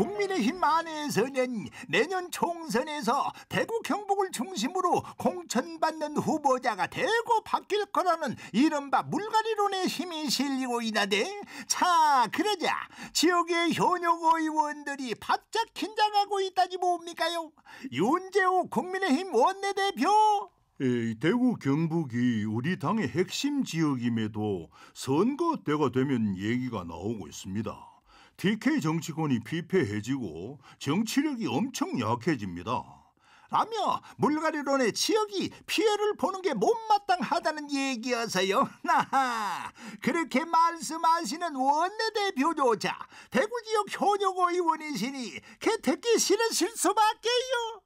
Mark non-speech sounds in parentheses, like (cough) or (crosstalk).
국민의힘 안에서는 내년 총선에서 대구 경북을 중심으로 공천받는 후보자가 대거 바뀔 거라는 이른바 물갈이론의 힘이 실리고 있는데 자 그러자 지역의 현역 의원들이 바짝 긴장하고 있다지 뭡니까요 윤재호 국민의힘 원내대표 대구 경북이 우리 당의 핵심 지역임에도 선거 때가 되면 얘기가 나오고 있습니다. t k 정치권이 피폐해지고 정치력이 엄청 약해집니다. 라며 물갈이론의 지역이 피해를 보는 게 못마땅하다는 얘기여서요. (laughs) 나하 그렇게 말씀하시는 원내대표조차 대구 지역 현역 의원이시니 개택기 싫으실 수밖에요.